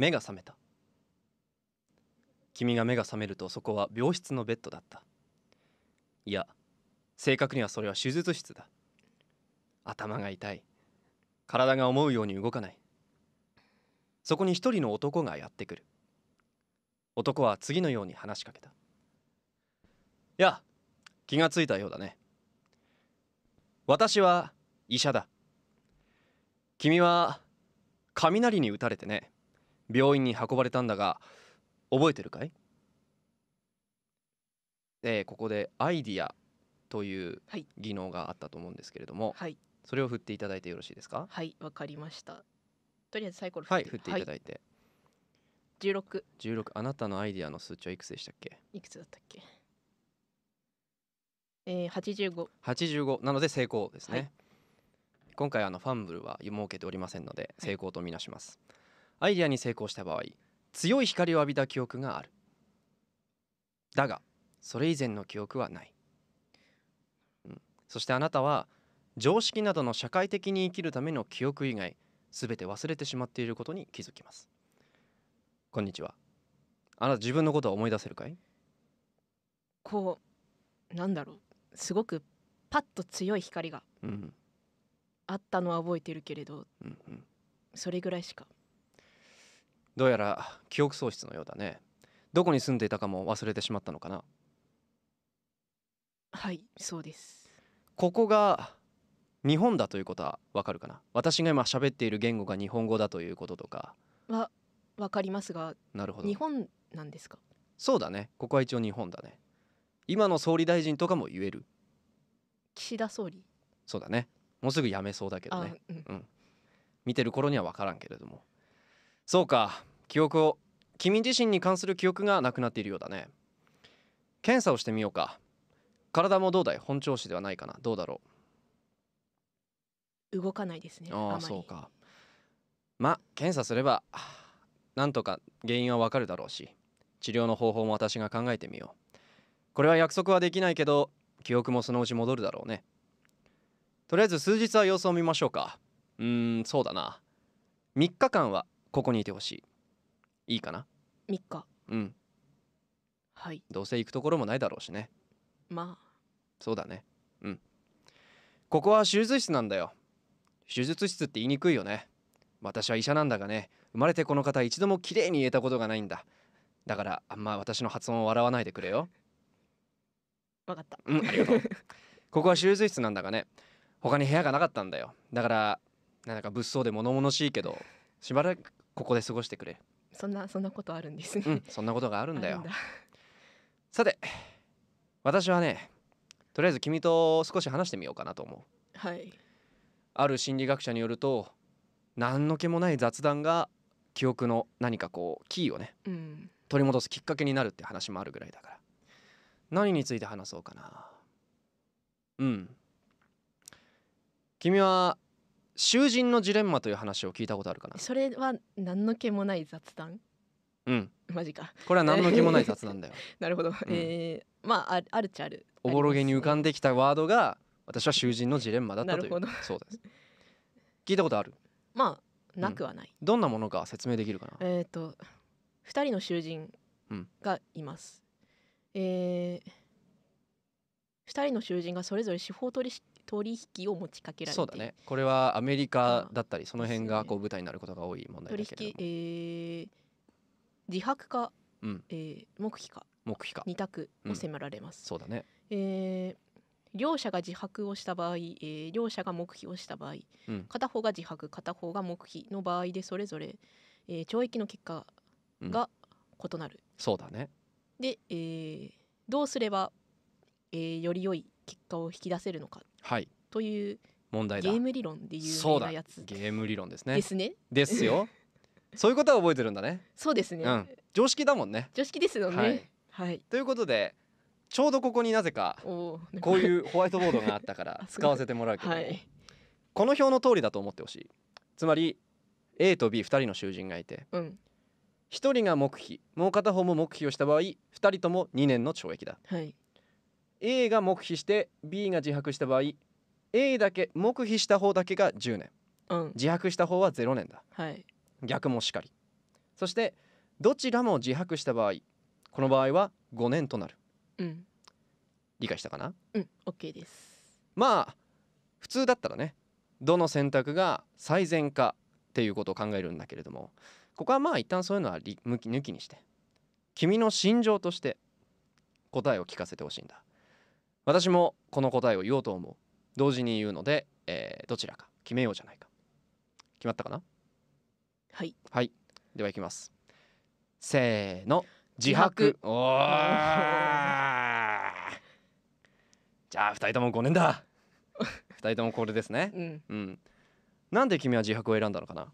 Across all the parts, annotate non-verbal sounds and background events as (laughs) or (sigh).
目が覚めた君が目が覚めるとそこは病室のベッドだったいや正確にはそれは手術室だ頭が痛い体が思うように動かないそこに一人の男がやってくる男は次のように話しかけた「いや気がついたようだね私は医者だ君は雷に打たれてね病院に運ばれたんだが覚えてるかいえー、ここでアイディアという技能があったと思うんですけれども、はい、それを振っていただいてよろしいですかはいわかりましたとりあえずサイコロ振って,、はい、っていただいて、はい、16, 16あなたのアイディアの数値はいくつでしたっけいくつだったっけえー、8585 85なので成功ですね、はい、今回あのファンブルは設けておりませんので成功とみなします、はいアイデアに成功した場合強い光を浴びた記憶があるだがそれ以前の記憶はない、うん、そしてあなたは常識などの社会的に生きるための記憶以外全て忘れてしまっていることに気づきますこんにちはあなた自分のことは思い出せるかいこうなんだろうすごくパッと強い光があったのは覚えてるけれど、うんうん、それぐらいしかどうやら記憶喪失のようだねどこに住んでいたかも忘れてしまったのかなはいそうですここが日本だということはわかるかな私が今喋っている言語が日本語だということとかはわかりますがなるほど日本なんですかそうだねここは一応日本だね今の総理大臣とかも言える岸田総理そうだねもうすぐ辞めそうだけどね、うん、うん、見てる頃には分からんけれどもそうか記憶を君自身に関する記憶がなくなっているようだね検査をしてみようか体もどうだい本調子ではないかなどうだろう動かないですねああそうかま検査すればなんとか原因はわかるだろうし治療の方法も私が考えてみようこれは約束はできないけど記憶もそのうち戻るだろうねとりあえず数日は様子を見ましょうかうーんそうだな3日間はここにいてほしいいいかな3日うんはいどうせ行くところもないだろうしねまあそうだねうんここは手術室なんだよ手術室って言いにくいよね私は医者なんだがね生まれてこの方一度も綺麗に言えたことがないんだだからあんま私の発音を笑わないでくれよ分 (laughs) かったうんありがとう (laughs) ここは手術室なんだがね他に部屋がなかったんだよだからなんだか物騒で物々しいけどしばらくここで過ごしてくれそんなそんなことあるんですね、うん、そんなことがあるんだよさて私はねとりあえず君と少し話してみようかなと思うはいある心理学者によると何の気もない雑談が記憶の何かこうキーをね、うん、取り戻すきっかけになるって話もあるぐらいだから何について話そうかなうん君は囚人のジレンマという話を聞いたことあるかなそれは何の気もない雑談うんマジかこれは何の気もない雑談だよ (laughs) なるほど、うん、えー、まああるっちゃあるおぼろげに浮かんできたワードが私は囚人のジレンマだったというそうです聞いたことあるまあなくはない、うん、どんなものか説明できるかなえっ、ー、と2人の囚人がいます、うん、えー、2人の囚人がそれぞれ司法取取引を持ちかけられそうだねこれはアメリカだったりその辺がこう舞台になることが多い問題だけ取引、えー、自白か、うんえー、黙秘か黙秘か二択を迫られます、うん、そうだね、えー、両者が自白をした場合、えー、両者が黙秘をした場合、うん、片方が自白片方が黙秘の場合でそれぞれ、えー、懲役の結果が異なる、うん、そうだねで、えー、どうすれば、えー、より良い結果を引き出せるのか、はい、という問題だゲーム理論で有名なやつゲーム理論ですねですねですよ (laughs) そういうことは覚えてるんだねそうですね、うん、常識だもんね常識ですよね、はい、はい、ということでちょうどここになぜかこういうホワイトボードがあったから (laughs) 使わせてもらうけどはい、この表の通りだと思ってほしいつまり A と B2 人の囚人がいて、うん、1人が黙秘もう片方も黙秘をした場合2人とも2年の懲役だ、はい、A が黙秘して B が自白した場合 A だけ黙秘した方だけが10年、うん、自白した方は0年だ、はい、逆もしかりそしてどちらも自白した場合この場合は5年となる、うん、理解したかなうん OK ですまあ普通だったらねどの選択が最善かっていうことを考えるんだけれどもここはまあ一旦そういうのは抜きにして君の心情として答えを聞かせてほしいんだ私もこの答えを言おうと思う同時に言うので、えー、どちらか決めようじゃないか決まったかなはいはいではいきますせーの自白おー (laughs) じゃあ2人とも5年だ2人ともこれですね、うん、うん、なんで君は自白を選んだのかな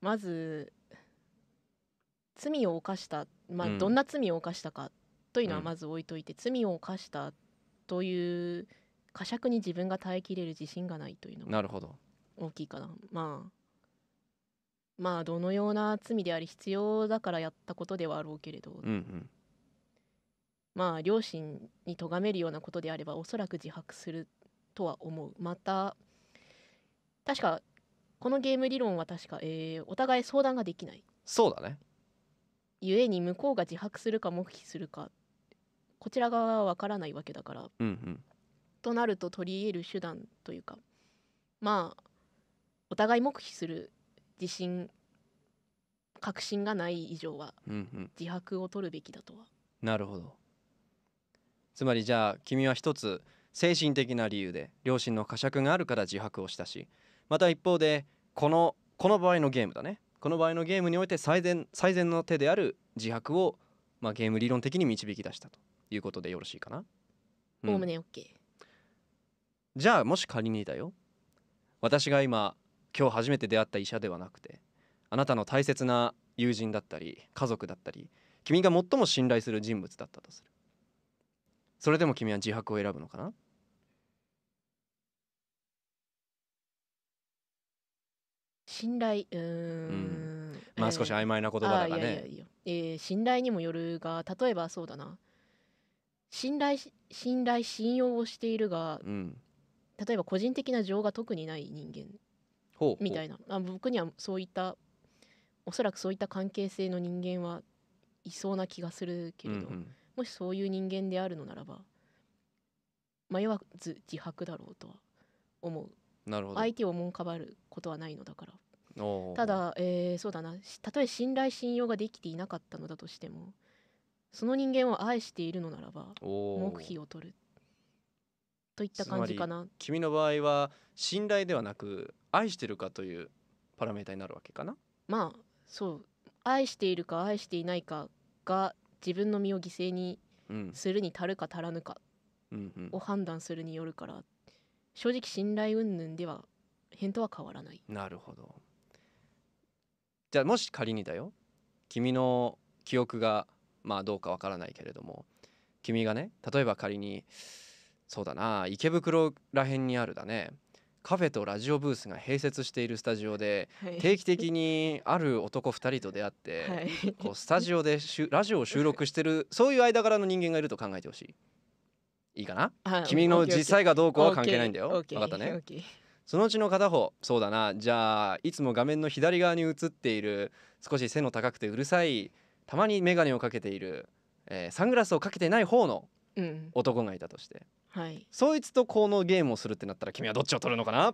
まず罪を犯したまあ、どんな罪を犯したかというのはまず置いといて、うん、罪を犯したという呵責に自分が耐えきれる自信がないというのが大きいかなまあまあどのような罪であり必要だからやったことではあろうけれど、うんうん、まあ両親に咎めるようなことであればおそらく自白するとは思うまた確かこのゲーム理論は確か、えー、お互い相談ができないそうだね故に向こうが自白するか黙秘するかこちら側はわからないわけだから、うんうん、となると取り入れる手段というかまあお互い黙秘する自信確信がない以上は、自白を取るべきだとは。なるほどつまりじゃあ君は一つ精神的な理由で両親の呵責があるから自白をしたしまた一方でこのこの場合のゲームだねこの場合のゲームにおいて最善最善の手である自白を、まあ、ゲーム理論的に導き出したということでよろしいかなおおむね OK、じゃあもし仮にだよ私が今今日初めて出会った医者ではなくてあなたの大切な友人だったり家族だったり君が最も信頼する人物だったとするそれでも君は自白を選ぶのかな信頼うん、まあ少し曖昧な言葉だがね、ええ信頼にもよるが例えばそうだな信頼信頼信用をしているが、うん、例えば個人的な情が特にない人間みたいなあ僕にはそういったおそらくそういった関係性の人間はいそうな気がするけれど、うんうん、もしそういう人間であるのならば迷わず自白だろうとは思う相手をもんかばることはないのだからただ、えー、そうだなたとえ信頼信用ができていなかったのだとしてもその人間を愛しているのならば黙秘を取るといった感じかな君の場合は信頼ではなく愛してるかというパラメータになるわけかなまあそう愛しているか愛していないかが自分の身を犠牲にするに足るか足らぬかを判断するによるから、正直信頼云々では返答は変わらないなるほどじゃあもし仮にだよ君の記憶がまあどうかわからないけれども君がね例えば仮にそうだな池袋らへんにあるだねカフェとラジオブースが併設しているスタジオで、定期的にある男2人と出会って、はい、こうスタジオでラジオを収録してるそういう間柄の人間がいると考えてほしい。いいかな、君の実際がどうこうは関係ないんだよ。分かったね。そのうちの片方そうだなじゃあいつも画面の左側に映っている少し背の高くてうるさいたまに眼鏡をかけている、えー、サングラスをかけてない方の男がいたとして、うんはい、そいつとこのゲームをするってなったら君はどっちを取るのかな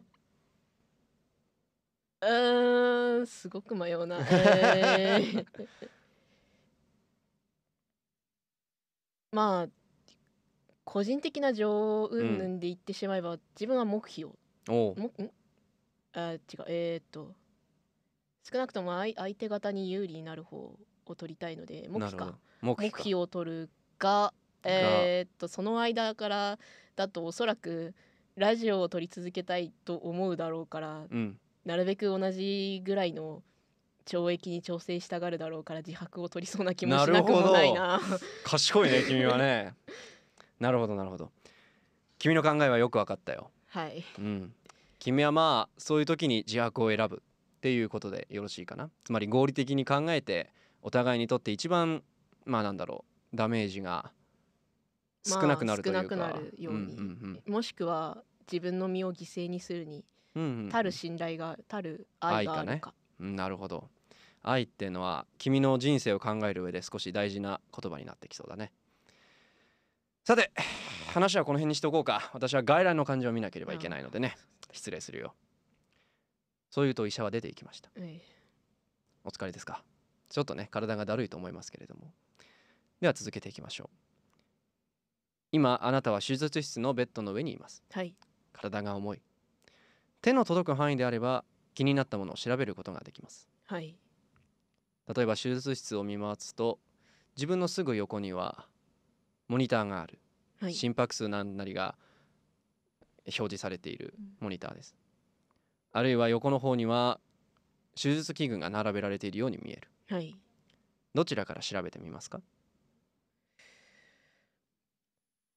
うんすごく迷うな、えー、まあ個人的な情云々で言ってしまえば、うん、自分は目標おもんあ違うえー、っと少なくとも相手方に有利になる方を取りたいので目標か目標を取るがえー、っとその間からだとおそらくラジオを撮り続けたいと思うだろうから、うん、なるべく同じぐらいの懲役に調整したがるだろうから自白を取りそうな気もしなくもないな賢いね君はねなるほど (laughs) なるほど君の考えはよく分かったよはい、うん、君はまあそういう時に自白を選ぶっていうことでよろしいかなつまり合理的に考えてお互いにとって一番まあなんだろうダメージが少なくなるというか、まあ、少なくなるように、うんうん、もしくは自分の身を犠牲にするに、うんたる信頼がたる愛があるかね、なるほど愛っていうのは君の人生を考える上で少し大事な言葉になってきそうだねさて話はこの辺にしておこうか私は外来の漢字を見なければいけないのでね失礼するよそういうと医者は出ていきました、ええ、お疲れですかちょっとね体がだるいと思いますけれどもでは続けていきましょう今あなたは手術室のベッドの上にいます、はい、体が重い手の届く範囲であれば気になったものを調べることができます、はい、例えば手術室を見回すと自分のすぐ横にはモニターがある、はい、心拍数なんなりが表示されているモニターです、うん、あるいは横の方には手術器具が並べられているように見えるはいどちらから調べてみますか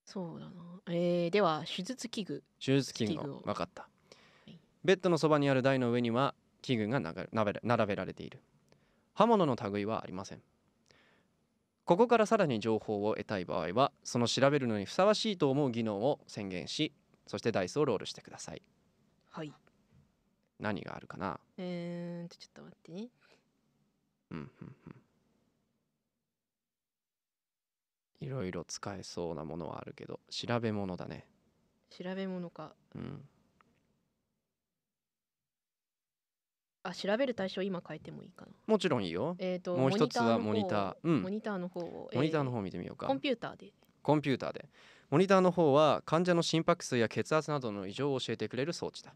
そうだな、えー、では手術器具手術器具を分かった、はい、ベッドのそばにある台の上には器具が並べられている刃物の類はありませんここからさらに情報を得たい場合はその調べるのにふさわしいと思う技能を宣言しそしてダイスをロールしてくださいはい何があるかなうんとちょっと待ってねうんうんうんいろいろ使えそうなものはあるけど調べ物だね調べ物かうんあ調べる対象今変えてもいいかなもちろんいいよえっ、ともう一つはモニターうんモニターの方をモニターの方を見てみようか、コンピューターでコンピューターでモニターの方は患者の心拍数や血圧などの異常を教えてくれる装置だ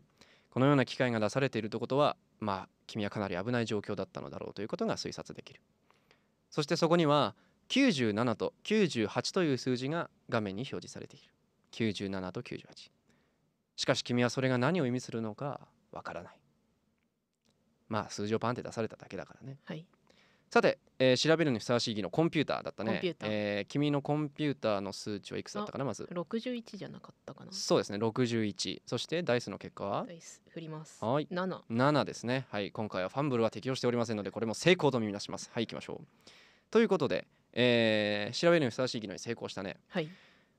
このような機会が出されているということはまあ君はかなり危ない状況だったのだろうということが推察できるそしてそこには97と98という数字が画面に表示されている97と98しかし君はそれが何を意味するのかわからないまあ数字をパンって出されただけだからね、はい、さて、えー、調べるにふさわしい技能コンピューターだったねえー、君のコンピューターの数値はいくつだったかなまず61じゃなかったかなそうですね61そしてダイスの結果はダイス振りますはい 7, 7ですねはい今回はファンブルは適用しておりませんのでこれも成功と見なしますはい行きましょうということで、えー、調べるにふさわしい技能に成功したねはい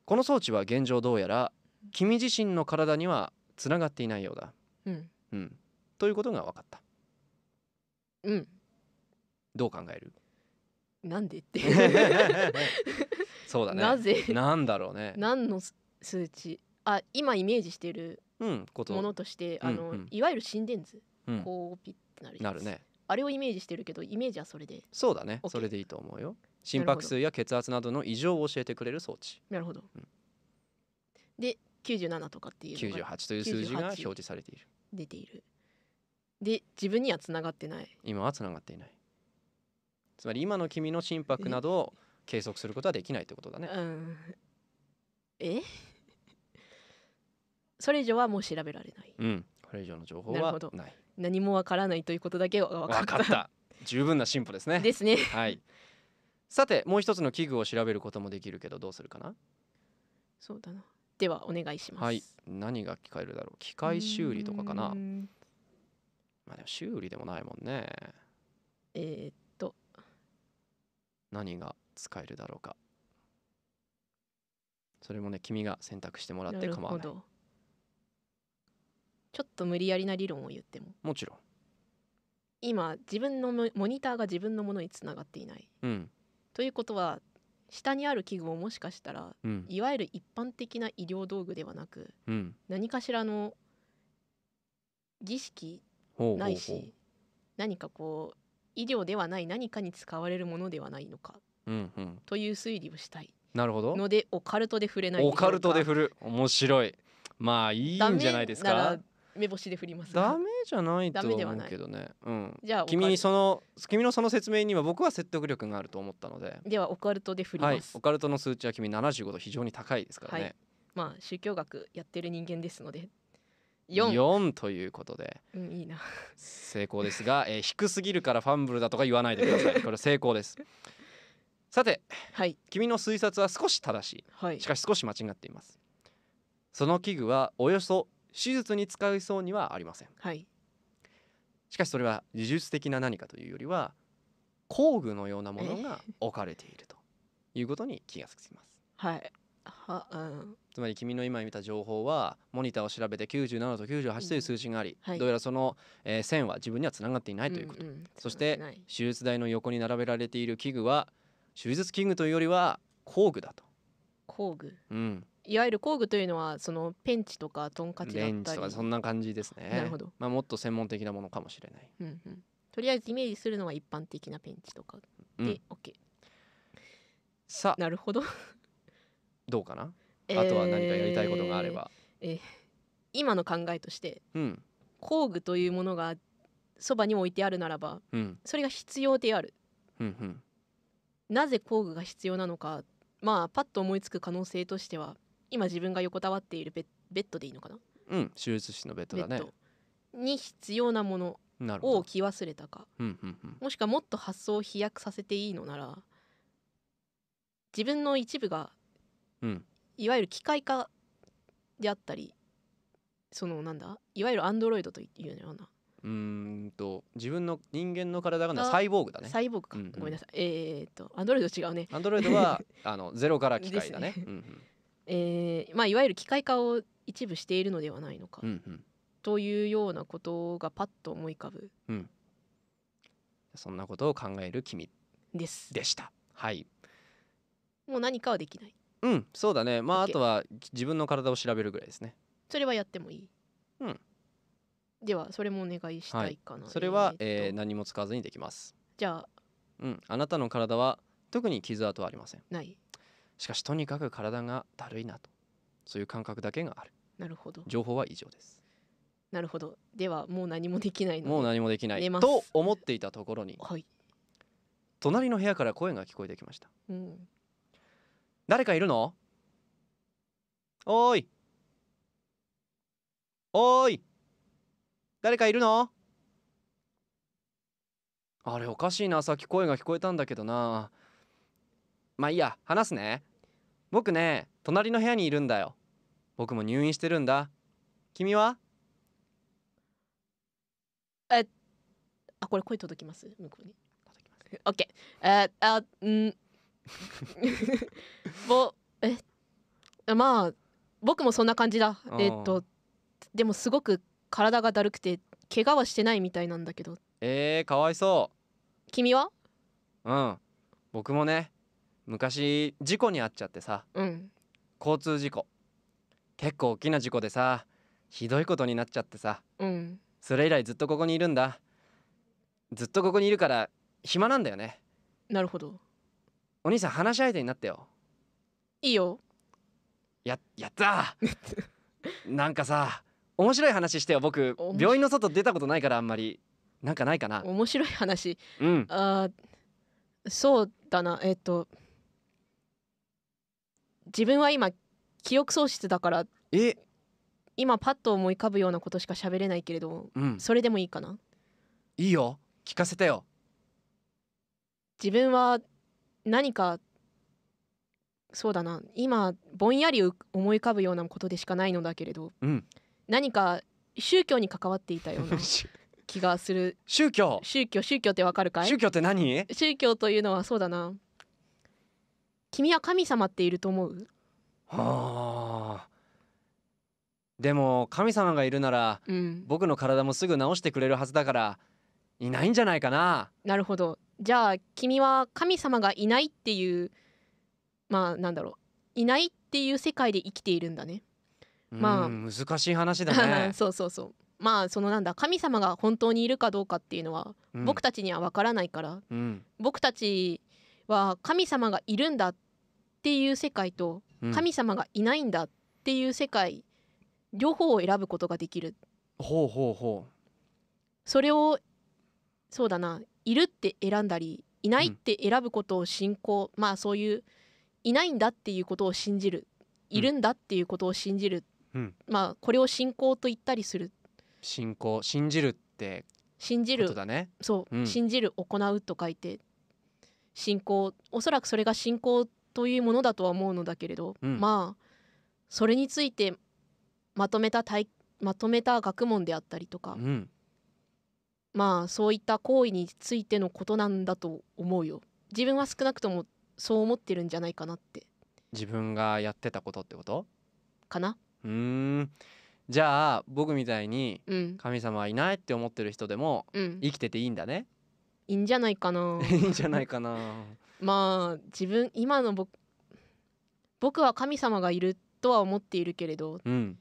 この装置は現状どうやら君自身の体にはつながっていないようだうん、うん、ということが分かったうんどう考えるなんでって (laughs) そうだねなぜなんだろうね何の数値あ今イメージしてるものとして、うん、あの、うん、いわゆる心電図、うん、こうピッてなるなるねあれをイメージしてるけどイメージはそれでそうだね、OK、それでいいと思うよ心拍数や血圧などの異常を教えてくれる装置なるほど、うん、で97とかっていう98という数字が表示されている出ているで自分にはつながってない今はつながっていないつまり今の君の心拍などを計測することはできないってことだね。うん、え (laughs) それ以上はもう調べられない。うん、これ以上の情報はない。何もわからないということだけは分かった。かった。十分な進歩ですね。ですね。はい。さてもう一つの器具を調べることもできるけどどうするかなそうだな。ではお願いします。はい。何が聞機械るだろう。機械修理とかかな。まあでも修理でもないもんね。えー、っ何が使えるだろうかそれもね君が選択してもらって構わないちょっと無理やりな理論を言ってももちろん今自分のモニターが自分のものにつながっていない、うん、ということは下にある器具ももしかしたら、うん、いわゆる一般的な医療道具ではなく、うん、何かしらの儀式ないし何かこう医療ではない何かに使われるものではないのか、うんうん、という推理をしたいなるほどのでオカルトで触れないオカルトで振る面白いまあいいんじゃないですか目星で振りますダメじゃないと思うけどね、うん、じゃあ君にその君のその説明には僕は説得力があると思ったのでではオカルトで振ります、はい、オカルトの数値は君75度非常に高いですからね、はい、まあ宗教学やってる人間ですので 4, ということで、うん、いいな成功ですが、えー、低すぎるからファンブルだとか言わないでください (laughs) これ成功ですさて、はい、君の推察は少し正しい、はい、しかし少し間違っていますその器具はおよそ手術に使いそうにはありません、はい、しかしそれは技術的な何かというよりは工具のようなものが置かれているということに気がつきます、はいはうん、つまり君の今見た情報はモニターを調べて97と98という数字があり、うんはい、どうやらその、えー、線は自分にはつながっていないということ、うんうん、そして手術台の横に並べられている器具は手術器具というよりは工具だと工具、うん、いわゆる工具というのはそのペンチとかトンカチだったりペンチとかそんな感じですねなるほど、まあ、もっと専門的なものかもしれない、うんうん、とりあえずイメージするのは一般的なペンチとかで、うん、OK さあなるほどどうかな、えー、あとは何かやりたいことがあれば、えー、今の考えとして、うん、工具というものがそばに置いてあるならば、うん、それが必要である、うんうん、なぜ工具が必要なのかまあパッと思いつく可能性としては今自分が横たわっているベッドでいいのかなうん手術室のベッドだねに必要なものを置き忘れたか、うんうんうん、もしくはもっと発想を飛躍させていいのなら自分の一部がうん、いわゆる機械化であったりそのなんだいわゆるアンドロイドというようなうんと自分の人間の体がサイボーグだねサイボーグか、うんうん、ごめんなさいえー、っとアンドロイド違うねアンドロイドは (laughs) あのゼロから機械だね、ねうんうん、(laughs) えー、まあ、いわゆる機械化を一部しているのではないのか、うんうん、というようなことがパッと思い浮かぶ、うん、そんなことを考える君ですでしたはいもう何かはできないうんそうだねまああとは自分の体を調べるぐらいですねそれはやってもいいうんではそれもお願いしたいかな、それは、えーー何も使わずにできますじゃあうんあなたの体は特に傷跡はありませんないしかしとにかく体がだるいなとそういう感覚だけがあるなるほど情報は以上ですなるほどではもう何もできないのもう何もできないと思っていたところにはい、隣の部屋から声が聞こえてきましたうん、誰かいるのおーいおーい誰かいるのあれおかしいなさっき声が聞こえたんだけどなまあいいや話すね僕ね隣の部屋にいるんだよ僕も入院してるんだ君はえあこれ声届きます向こうに届きます OK えあうん (laughs) ぼえまあ僕もそんな感じだえっとでもすごく体がだるくて怪我はしてないみたいなんだけどえー、かわいそう君はうん僕もね昔事故に遭っちゃってさ、うん、交通事故結構大きな事故でさひどいことになっちゃってさ、うん、それ以来ずっとここにいるんだずっとここにいるから暇なんだよねなるほどお兄さん話し相手になってよいいよややった (laughs) なんかさ面白い話してよ僕病院の外出たことないからあんまりなんかないかな面白い話、うん、あそうだなえっ、ー、と自分は今記憶喪失だからえ今パッと思い浮かぶようなことしか喋れないけれど、うん、それでもいいかないいよ聞かせてよ自分は何かそうだな今ぼんやり思い浮かぶようなことでしかないのだけれど、うん、何か宗教に関わっていたような (laughs) 気がする宗教宗教宗教ってわかるかい宗教って何宗教というのはそうだな君は神様っていると思うはあでも神様がいるなら、うん、僕の体もすぐ治してくれるはずだからいないんじゃないかななるほどじゃあ君は神様がいないっていうまあなんだろういないっていう世界で生きているんだね。まあ難しい話だね。(laughs) そうそうそう。まあそのなんだ神様が本当にいるかどうかっていうのは、僕たちにはわからないから、うん、僕たちは神様がいるんだっていう世界と、神様がいないんだっていう世界両方を選ぶことができる。ほうほうほう。それをそうだないるって選んだりいないって選ぶことを信仰、うん、まあそういういないんだっていうことを信じるいるんだっていうことを信じる、うん、まあこれを信仰と言ったりする信仰信じるって信じる、ね、そう、うん、信じる行うと書いて信仰おそらくそれが信仰というものだとは思うのだけれど、うん、まあそれについてまとめたまとめた学問であったりとか、うん、まあそういった行為についてのことなんだと思うよ自分は少なくともそう思ってるんじゃないかなって自分がやってたことってことかなうーんじゃあ僕みたいに神様はいないって思ってる人でも生きてていいんだねいいんじゃないかないいんじゃないかな (laughs) まあ自分今の僕僕は神様がいるとは思っているけれどうん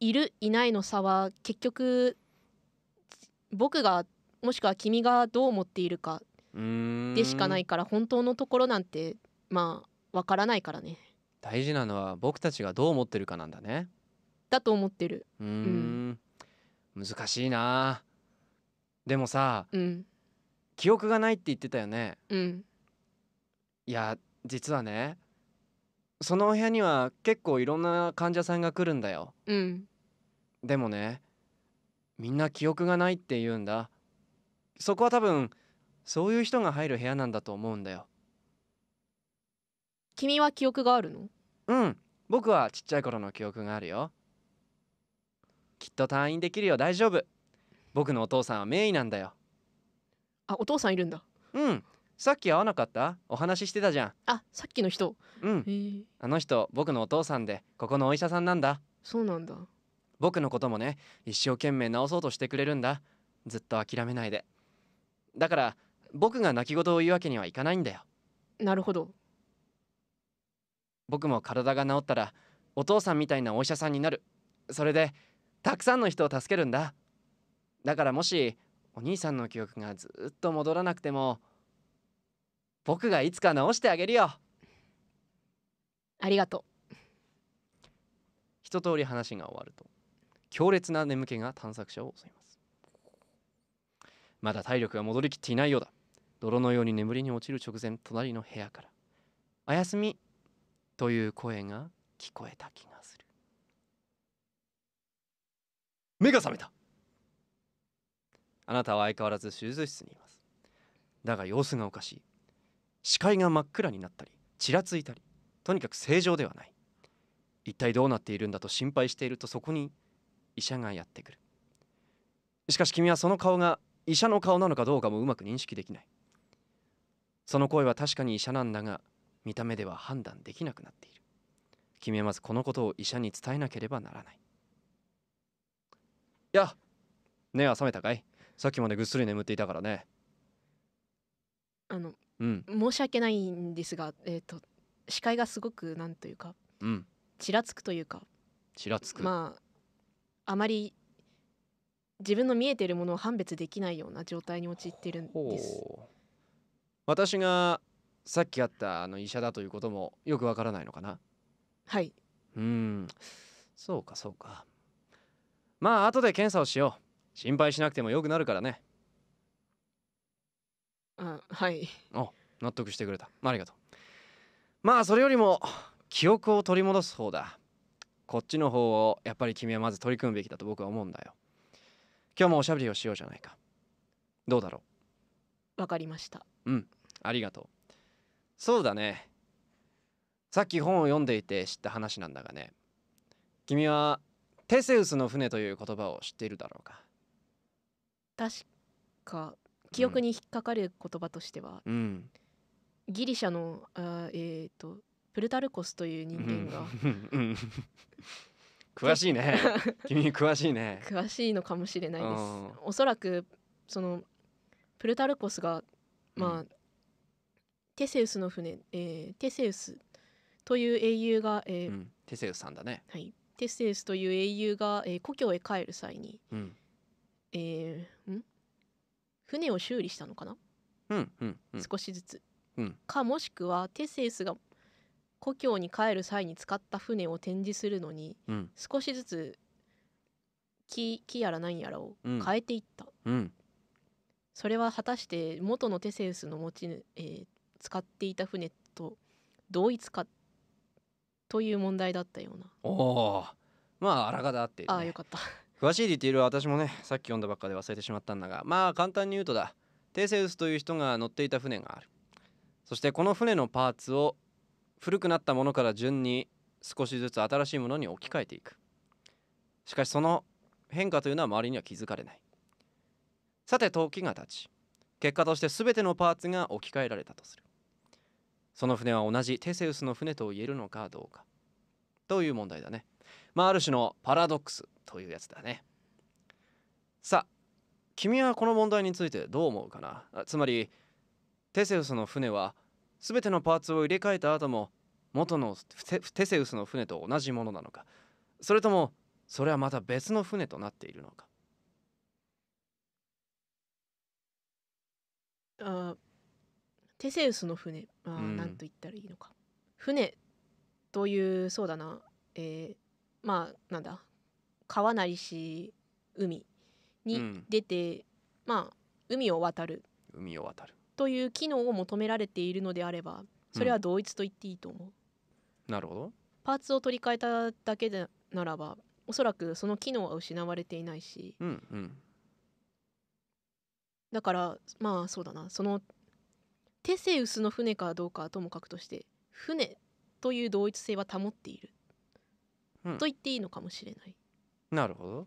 いるいないの差は結局僕がもしくは君がどう思っているかでしかないから本当のところなんてまあわからないからね大事なのは僕たちがどう思ってるかなんだねだと思ってるうん、難しいなでもさ、うん、記憶がないって言ってたよね、うん、いや実はねそのお部屋には結構いろんな患者さんが来るんだよ、うん、でもねみんな記憶がないって言うんだそこは多分そういう人が入る部屋なんだと思うんだよ君は記憶があるのうん僕はちっちゃい頃の記憶があるよきっと退院できるよ大丈夫僕のお父さんは名医なんだよあお父さんいるんだうんさっき会わなかったお話ししてたじゃんあさっきの人うんあの人僕のお父さんでここのお医者さんなんだそうなんだ僕のこともね一生懸命直そうとしてくれるんだずっと諦めないでだから僕が泣き言を言うわけにはいかないんだよなるほど僕も体が治ったらお父さんみたいなお医者さんになるそれでたくさんの人を助けるんだだからもしお兄さんの記憶がずっと戻らなくても僕がいつか直してあげるよありがとう一通り話が終わると強烈な眠気が探索者を襲いますまだ体力が戻りきっていないようだ泥のように眠りに落ちる直前隣の部屋から「おやすみ」という声が聞こえた気がする目が覚めたあなたは相変わらず手術室にいますだが様子がおかしい視界が真っ暗になったりちらついたりとにかく正常ではない一体どうなっているんだと心配しているとそこに医者がやってくるしかし君はその顔が医者の顔なのかどうかもうまく認識できないその声は確かに医者なんだが見た目では判断できなくなっている君はまずこのことを医者に伝えなければならないいや目は覚めたかいさっきまでぐっすり眠っていたからねあの、うん、申し訳ないんですがえっ、ー、と視界がすごくなんというか、うん、ちらつくというかちらつくまああまり自分の見えているものを判別できないような状態に陥っているんです私がさっきあったあの医者だということもよくわからないのかなはいうんそうかそうかまあ後で検査をしよう心配しなくてもよくなるからねあはいお納得してくれたありがとうまあそれよりも記憶を取り戻す方だこっちの方をやっぱり君はまず取り組むべきだと僕は思うんだよ今日もおしゃべりをしようじゃないかどうだろうわかりましたうんありがとうそうだねさっき本を読んでいて知った話なんだがね君はテセウスの船という言葉を知っているだろうか確か記憶に引っかかる言葉としては、うん、ギリシャのあえっ、ー、とプルタルコスという人間が、うん、(laughs) 詳しいね (laughs) 君詳しいね詳しいのかもしれないですおそらくそのプルタルコスがまあ、うん、テセウスの船、えー、テセウスという英雄が、えー、うん、テセウスさんだねはいテセウスという英雄が、えー、故郷へ帰る際に、うん、えー、ん船を修理したのかな、うんうん、うん、少しずつ、うん、かもしくはテセウスが故郷に帰る際に使った船を展示するのに、うん、少しずつ木木やら何やらを変えていった、うん、それは果たして元のテセウスの持ち、えー、使っていた船と同一かという問題だったようなおおまああらがだって、ね、ああよかった詳しいディティールは私もねさっき読んだばっかで忘れてしまったんだがまあ簡単に言うとだテセウスという人が乗っていた船があるそしてこの船のパーツを古くなったものから順に少しずつ新しいものに置き換えていくしかしその変化というのは周りには気づかれないさて時が経ち結果として全てのパーツが置き換えられたとするその船は同じテセウスの船と言えるのかどうかという問題だねまあある種のパラドックスというやつだねさあ君はこの問題についてどう思うかなつまりテセウスの船は全てのパーツを入れ替えた後も元のテセウスの船と同じものなのかそれともそれはまた別の船となっているのかあテセウスの船あ、なんと言ったらいいのか船というそうだなえー、まあなんだ川なりし海に出て、うん、まあ海を渡る海を渡るという機能を求められているのであればそれは同一と言っていいと思う、うん、なるほどパーツを取り替えただけでならばおそらくその機能は失われていないし、うんうん、だからまあそうだなそのテセウスの船かどうかともかくとして船という同一性は保っている、うん、と言っていいのかもしれないなるほど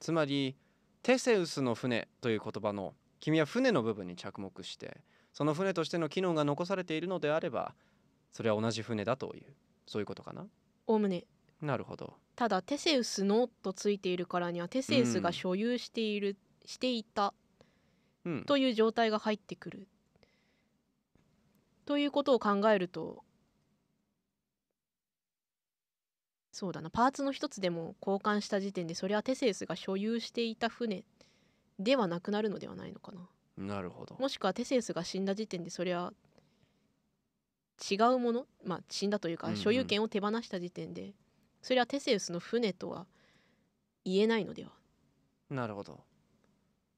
つまりテセウスの船という言葉の君は船の部分に着目してその船としての機能が残されているのであればそれは同じ船だというそういうことかなおおむねなるほどただテセウスのとついているからにはテセウスが所有している、うん、していた、うん、という状態が入ってくるということを考えるとそうだなパーツの一つでも交換した時点でそれはテセウスが所有していた船ではなくなるのではないのかな。なるほどもしくはテセウスが死んだ時点でそれは違うもの、まあ、死んだというか所有権を手放した時点で、それはテセウスの船とは言えないのではなるほど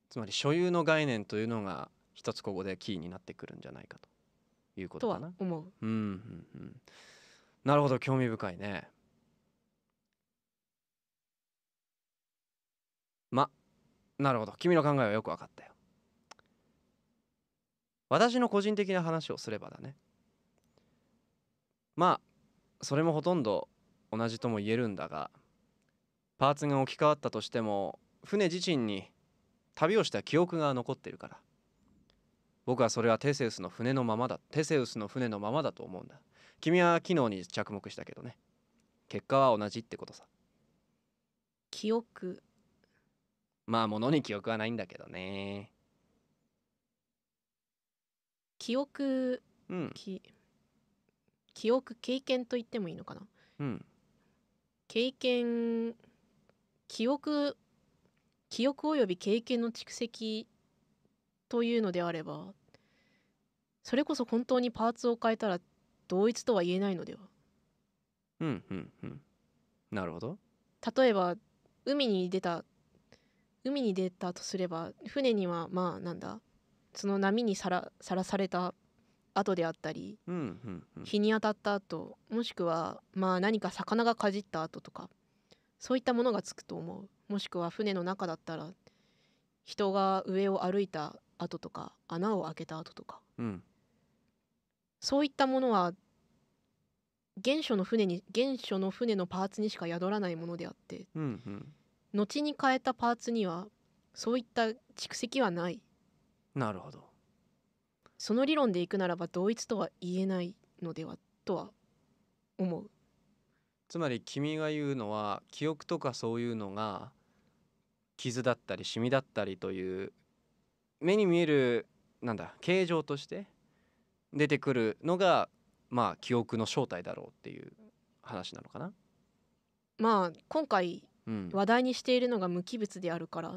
つまり所有の概念というのが一つここでキーになってくるんじゃないかということかなとは思ううんうんうんなるほど興味深いねまなるほど君の考えはよく分かったよ私の個人的な話をすればだねまあそれもほとんど同じとも言えるんだがパーツが置き換わったとしても船自身に旅をした記憶が残ってるから僕はそれはテセウスの船のままだテセウスの船のままだと思うんだ君は機能に着目したけどね結果は同じってことさ記憶まあ物に記憶はないんだけどね記憶、うん、き記憶経験と言ってもいいのかなうん経験記憶記憶および経験の蓄積というのであればそれこそ本当にパーツを変えたら同一とは言えないのではうんうんうんなるほど例えば海に出た海に出たとすれば船にはまあなんだその波にさらされた後であったり、うんうんうん、日に当たった後もしくはまあ何か魚がかじった後とかそういったものがつくと思うもしくは船の中だったら人が上を歩いた後とか穴を開けた後とか、うん、そういったものは原初の船に原初の船のパーツにしか宿らないものであって、うんうん後に変えたパーツにはそういった蓄積はないなるほどその理論でいくならば同一とは言えないのではとは思うつまり君が言うのは記憶とかそういうのが傷だったりシミだったりという目に見えるなんだ形状として出てくるのがまあ記憶の正体だろうっていう話なのかなまあ今回話題にしているのが無機物であるから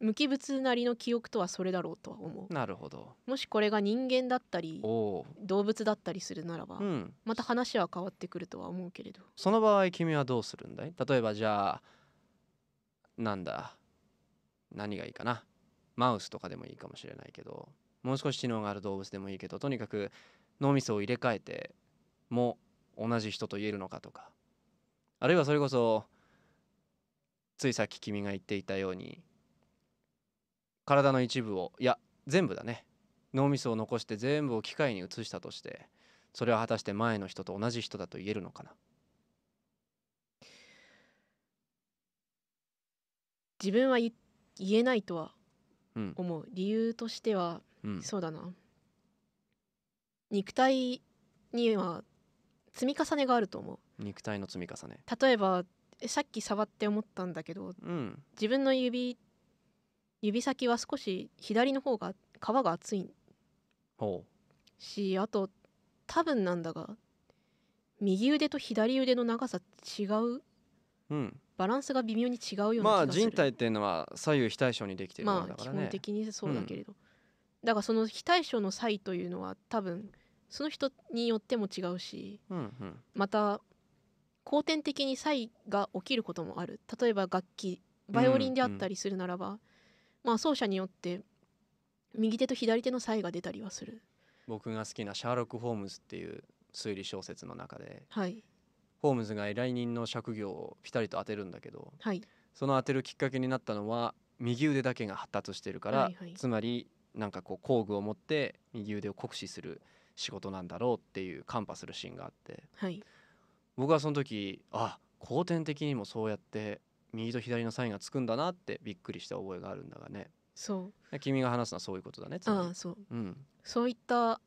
無機物なりの記憶とはそれだろうとは思うなるほどもしこれが人間だったり動物だったりするならば、うん、また話は変わってくるとは思うけれどその場合君はどうするんだい例えばじゃあなんだ何がいいかなマウスとかでもいいかもしれないけどもう少し知能がある動物でもいいけどとにかく脳みそを入れ替えても同じ人と言えるのかとかあるいはそれこそついさっき君が言っていたように体の一部をいや全部だね脳みそを残して全部を機械に移したとしてそれは果たして前の人と同じ人だと言えるのかな自分は言えないとは思う、うん、理由としては、うん、そうだな肉体には積み重ねがあると思う肉体の積み重ね例えばさっき触って思ったんだけど、うん、自分の指指先は少し左の方が皮が厚いしあと多分なんだが右腕と左腕の長さ違う、うん、バランスが微妙に違うような気がするまあ人体っていうのは左右非対称にできてるからね、まあ、基本的にそうだけれど、うん、だからその非対称の差異というのは多分その人によっても違うし、うんうん、また後天的に差異が起きることもある例えば楽器バイオリンであったりするならば、うんうん、まあ、奏者によって右手と左手の差異が出たりはする僕が好きなシャーロック・ホームズっていう推理小説の中で、はい、ホームズが依頼人の職業をピタリと当てるんだけど、はい、その当てるきっかけになったのは右腕だけが発達してるから、はいはい、つまりなんかこう工具を持って右腕を酷使する仕事なんだろうっていうカンパするシーンがあって、はい、僕はその時あ後天的にもそうやって右と左のサインがつくんだなってびっくりした覚えがあるんだがねそう君が話すのはそういうことだねああそう、うん、そういった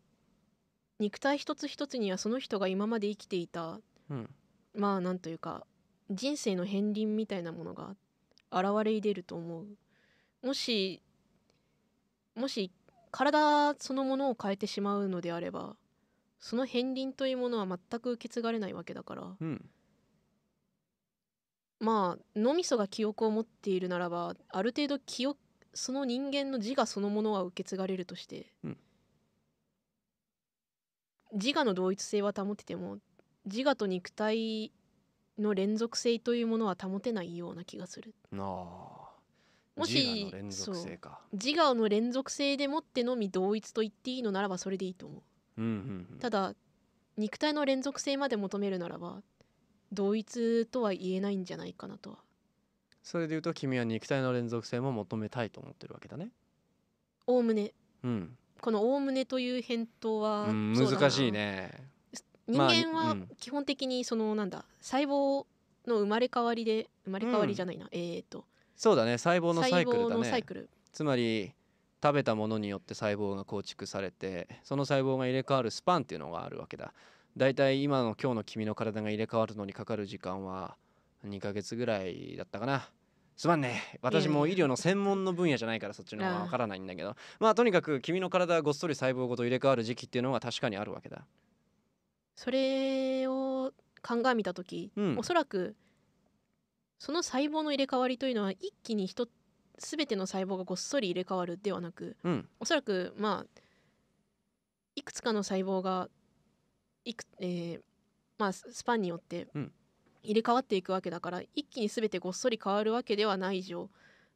肉体一つ一つにはその人が今まで生きていた、うん、まあなんというか人生の片鱗みたいなものが現れ出ると思うもしもし体そのものを変えてしまうのであればその片鱗というものは全く受け継がれないわけだから、うん、まあ脳みそが記憶を持っているならばある程度記憶その人間の自我そのものは受け継がれるとして、うん、自我の同一性は保てても自我と肉体の連続性というものは保てないような気がする。あもし自我の連続性でもってのみ同一と言っていいのならばそれでいいと思う。ただ肉体の連続性まで求めるならば同一とは言えないんじゃないかなとはそれで言うと君は肉体の連続性も求めたいと思ってるわけだねおおむね、うん、この「おおむね」という返答は、うん、難しいね人間は基本的にそのなんだ細胞の生まれ変わりで生まれ変わりじゃないな、うん、えっ、とそうだね細胞のサイクルだねつまり食べたものによって細胞が構築されてその細胞が入れ替わるスパンっていうのがあるわけだだいたい今の今日の君の体が入れ替わるのにかかる時間は2ヶ月ぐらいだったかなすまんね私も医療の専門の分野じゃないからそっちの方がわからないんだけどまあとにかく君の体はごっそり細胞ごと入れ替わる時期っていうのは確かにあるわけだそれを鑑みた時、うん、おそらくその細胞の入れ替わりというのは一気に人っ全ての細胞がごっそり入れ替わるではなく、うん、おそらくまあいくつかの細胞がいく、えーまあ、スパンによって入れ替わっていくわけだから、うん、一気に全てごっそり変わるわけではない以上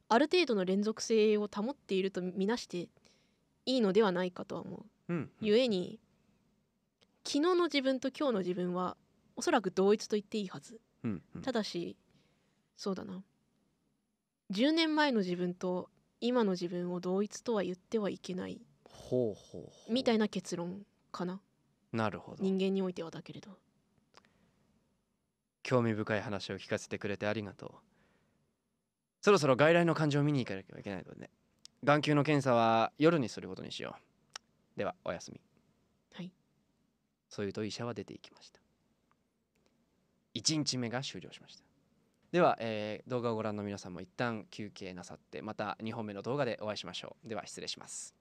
ある程度の連続性を保っているとみなしていいのではないかとは思う。うん、故に昨日の自分と今日の自分はおそらく同一と言っていいはず。うんうん、ただしそうだな10年前の自分と今の自分を同一とは言ってはいけないほうほうほうみたいな結論かななるほど人間においてはだけれど興味深い話を聞かせてくれてありがとうそろそろ外来の患者を見に行かなきゃいけないのでね眼球の検査は夜にすることにしようではおやすみはいそういうと医者は出ていきました1日目が終了しましたでは、えー、動画をご覧の皆さんも一旦休憩なさってまた2本目の動画でお会いしましょうでは失礼します